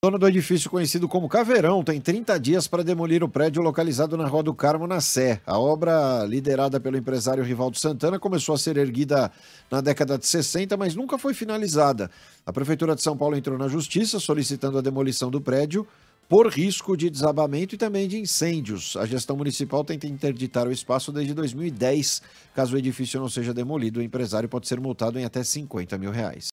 Dono do edifício conhecido como Caveirão tem 30 dias para demolir o prédio localizado na Rua do Carmo, na Sé. A obra, liderada pelo empresário Rivaldo Santana, começou a ser erguida na década de 60, mas nunca foi finalizada. A Prefeitura de São Paulo entrou na Justiça solicitando a demolição do prédio por risco de desabamento e também de incêndios. A gestão municipal tenta interditar o espaço desde 2010. Caso o edifício não seja demolido, o empresário pode ser multado em até 50 mil reais.